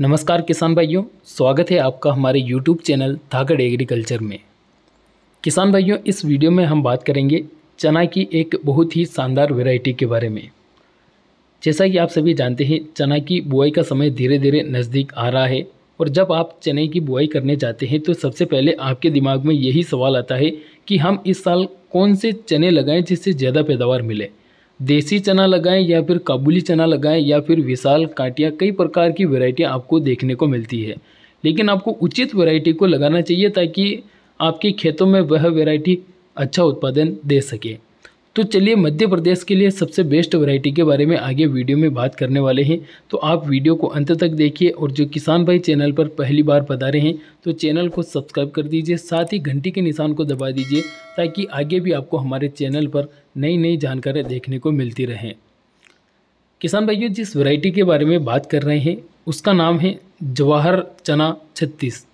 नमस्कार किसान भाइयों स्वागत है आपका हमारे YouTube चैनल धागड़ एग्रीकल्चर में किसान भाइयों इस वीडियो में हम बात करेंगे चना की एक बहुत ही शानदार वैरायटी के बारे में जैसा कि आप सभी जानते हैं चना की बुआई का समय धीरे धीरे नज़दीक आ रहा है और जब आप चने की बुआई करने जाते हैं तो सबसे पहले आपके दिमाग में यही सवाल आता है कि हम इस साल कौन से चने लगाएँ जिससे ज़्यादा पैदावार मिले देसी चना लगाएं या फिर काबुली चना लगाएं या फिर विशाल काटिया कई प्रकार की वेराइटियाँ आपको देखने को मिलती है लेकिन आपको उचित वेराइटी को लगाना चाहिए ताकि आपके खेतों में वह वेराइटी अच्छा उत्पादन दे सके तो चलिए मध्य प्रदेश के लिए सबसे बेस्ट वैरायटी के बारे में आगे वीडियो में बात करने वाले हैं तो आप वीडियो को अंत तक देखिए और जो किसान भाई चैनल पर पहली बार पधारे हैं तो चैनल को सब्सक्राइब कर दीजिए साथ ही घंटी के निशान को दबा दीजिए ताकि आगे भी आपको हमारे चैनल पर नई नई जानकारी देखने को मिलती रहे किसान भाइयों जिस वैरायटी के बारे में बात कर रहे हैं उसका नाम है जवाहर चना छत्तीस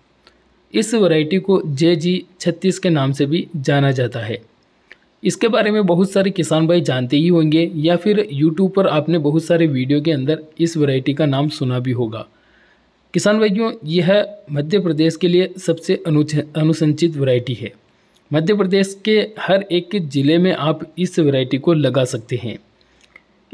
इस वैरायटी को जे जी छत्तीस के नाम से भी जाना जाता है इसके बारे में बहुत सारे किसान भाई जानते ही होंगे या फिर यूट्यूब पर आपने बहुत सारे वीडियो के अंदर इस वैरायटी का नाम सुना भी होगा किसान भाइयों यह मध्य प्रदेश के लिए सबसे अनुसंचित वैरायटी है मध्य प्रदेश के हर एक ज़िले में आप इस वैरायटी को लगा सकते हैं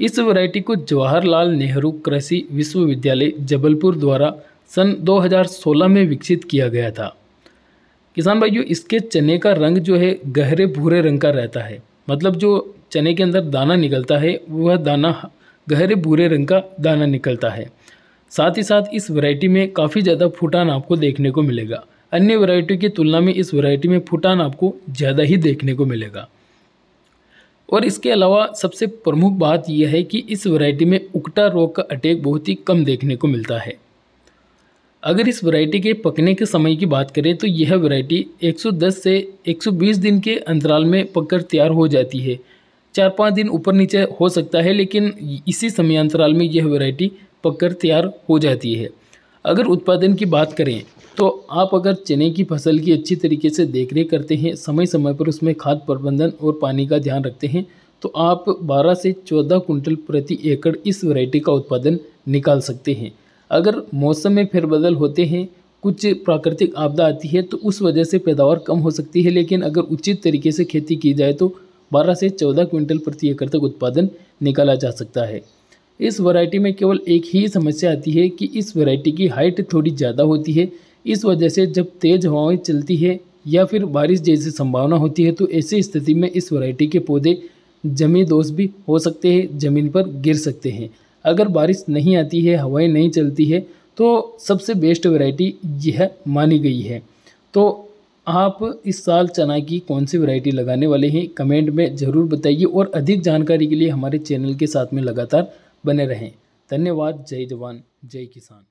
इस वैरायटी को जवाहरलाल नेहरू कृषि विश्वविद्यालय जबलपुर द्वारा सन 2016 में विकसित किया गया था किसान भाइयों इसके चने का रंग जो है गहरे भूरे रंग का रहता है मतलब जो चने के अंदर दाना निकलता है वह दाना गहरे भूरे रंग का दाना निकलता है साथ ही साथ इस वैरायटी में काफ़ी ज़्यादा फूटान आपको देखने को मिलेगा अन्य वैरायटी की तुलना में इस वैरायटी में फुटान आपको ज़्यादा ही देखने को मिलेगा और इसके अलावा सबसे प्रमुख बात यह है कि इस वैरायटी में उकटा रोग का अटैक बहुत ही कम देखने को मिलता है अगर इस वैरायटी के पकने के समय की बात करें तो यह वैरायटी 110 से 120 दिन के अंतराल में पककर तैयार हो जाती है चार पाँच दिन ऊपर नीचे हो सकता है लेकिन इसी समय अंतराल में यह वैरायटी पककर तैयार हो जाती है अगर उत्पादन की बात करें तो आप अगर चने की फसल की अच्छी तरीके से देखरेख करते हैं समय समय पर उसमें खाद प्रबंधन और पानी का ध्यान रखते हैं तो आप 12 से 14 कुंटल प्रति एकड़ इस वैरायटी का उत्पादन निकाल सकते हैं अगर मौसम में फेरबदल होते हैं कुछ प्राकृतिक आपदा आती है तो उस वजह से पैदावार कम हो सकती है लेकिन अगर उचित तरीके से खेती की जाए तो 12 से 14 क्विंटल प्रति एकड़ तक उत्पादन निकाला जा सकता है इस वैरायटी में केवल एक ही समस्या आती है कि इस वैरायटी की हाइट थोड़ी ज़्यादा होती है इस वजह से जब तेज़ हवाएं चलती है या फिर बारिश जैसी संभावना होती है तो ऐसी स्थिति में इस वैरायटी के पौधे जमी दोष भी हो सकते हैं ज़मीन पर गिर सकते हैं अगर बारिश नहीं आती है हवाएँ नहीं चलती है तो सबसे बेस्ट वैरायटी यह मानी गई है तो आप इस साल चना की कौन सी वैरायटी लगाने वाले हैं कमेंट में ज़रूर बताइए और अधिक जानकारी के लिए हमारे चैनल के साथ में लगातार बने रहें धन्यवाद जय जवान जय किसान